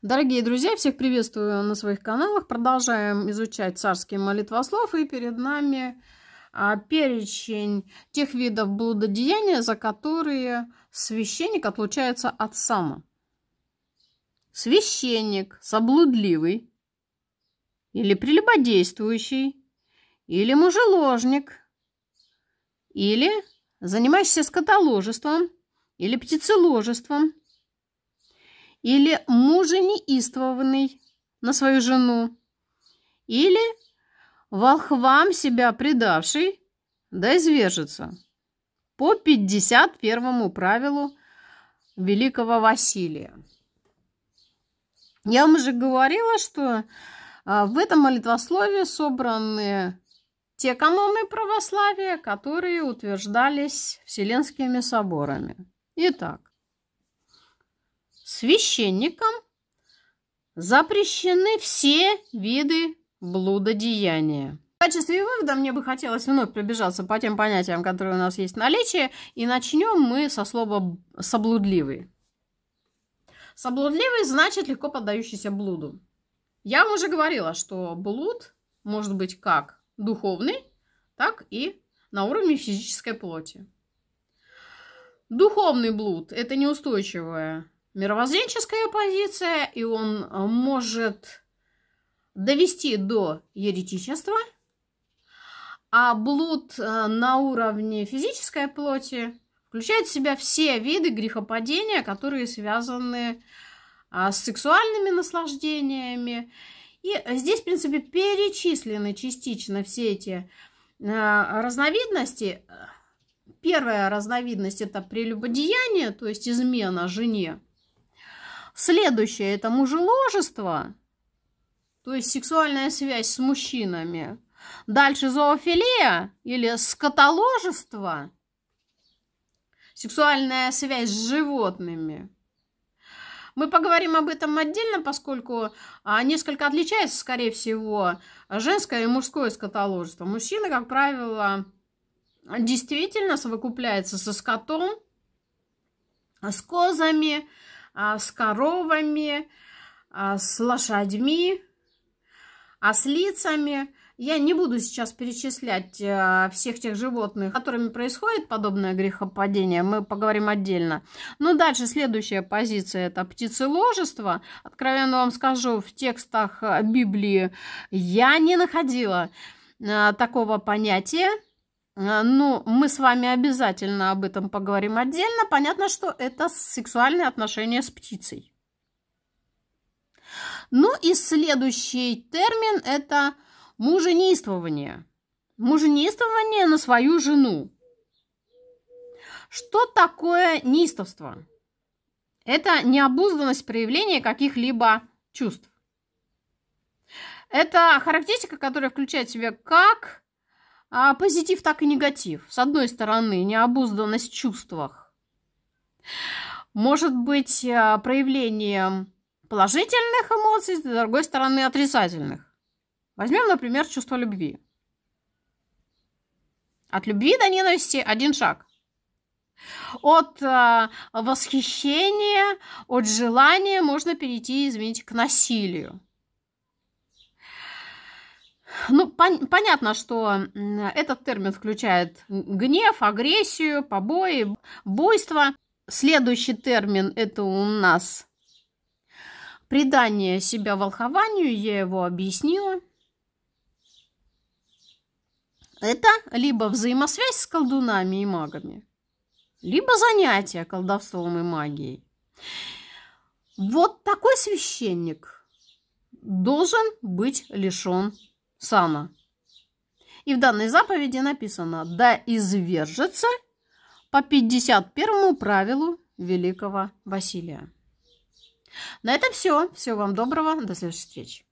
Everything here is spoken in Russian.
Дорогие друзья, всех приветствую на своих каналах. Продолжаем изучать царские молитвослов. И перед нами а, перечень тех видов блудодеяния, за которые священник отлучается от сана. Священник соблудливый или прелюбодействующий, или мужеложник, или занимающийся скотоложеством, или птицеложеством – или мужа неистовованный на свою жену, или волхвам себя предавший, да извержется По 51 правилу Великого Василия. Я вам уже говорила, что а, в этом молитвословии собраны те каноны православия, которые утверждались Вселенскими соборами. Итак, священникам запрещены все виды блудодеяния. В качестве вывода мне бы хотелось вновь пробежаться по тем понятиям, которые у нас есть в наличии, и начнем мы со слова «соблудливый». Соблудливый значит легко поддающийся блуду. Я вам уже говорила, что блуд может быть как духовный, так и на уровне физической плоти. Духовный блуд – это неустойчивое мировоззренческая позиция, и он э, может довести до еретичества, а блуд э, на уровне физической плоти включает в себя все виды грехопадения, которые связаны а, с сексуальными наслаждениями. И здесь, в принципе, перечислены частично все эти э, разновидности. Первая разновидность – это прелюбодеяние, то есть измена жене – Следующее – это мужеложество, то есть сексуальная связь с мужчинами. Дальше зоофилия или скотоложество, сексуальная связь с животными. Мы поговорим об этом отдельно, поскольку а, несколько отличается, скорее всего, женское и мужское скотоложество. Мужчина, как правило, действительно совокупляется со скотом, с козами, а, с коровами, а, с лошадьми, ослицами. А я не буду сейчас перечислять э, всех тех животных, которыми происходит подобное грехопадение. Мы поговорим отдельно. Но ну, дальше следующая позиция – это птицеложество. Откровенно вам скажу, в текстах э, Библии я не находила э, такого понятия. Э, ну, мы с вами обязательно об этом поговорим отдельно. Понятно, что это сексуальные отношения с птицей. Ну и следующий термин – это муженействование. Муженействование на свою жену. Что такое неистовство? Это необузданность проявления каких-либо чувств. Это характеристика, которая включает в себя как а позитив так и негатив. С одной стороны, необузданность в чувствах может быть э, проявлением положительных эмоций, с другой стороны, отрицательных. Возьмем, например, чувство любви. От любви до ненависти один шаг. От э, восхищения, от желания можно перейти, извините, к насилию. Ну, пон- понятно, что этот термин включает гнев, агрессию, побои, буйство. Следующий термин это у нас предание себя волхованию, я его объяснила. Это либо взаимосвязь с колдунами и магами, либо занятие колдовством и магией. Вот такой священник должен быть лишен сана. И в данной заповеди написано «Да извержется по 51 правилу великого Василия». На этом все. Всего вам доброго. До следующей встречи.